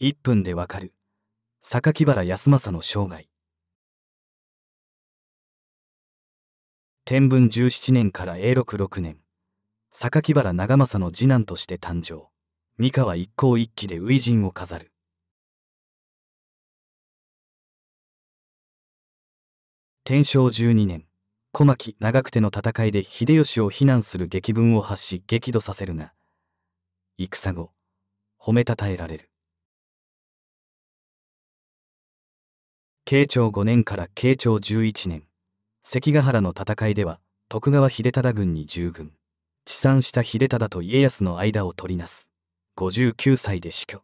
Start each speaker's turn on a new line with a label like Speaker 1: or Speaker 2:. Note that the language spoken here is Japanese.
Speaker 1: 1分でわかる榊原康政の生涯天文17年から永禄6年榊原長政の次男として誕生三河一向一揆で初陣を飾る
Speaker 2: 天正12年小牧長久手の戦いで秀吉を非難する激文を発し激怒させるが戦後褒めたたえられ
Speaker 1: る慶長5年から
Speaker 2: 慶長11年関ヶ原の戦いでは徳川秀忠軍に従軍治産した秀忠と家康の間を取りなす59歳で死去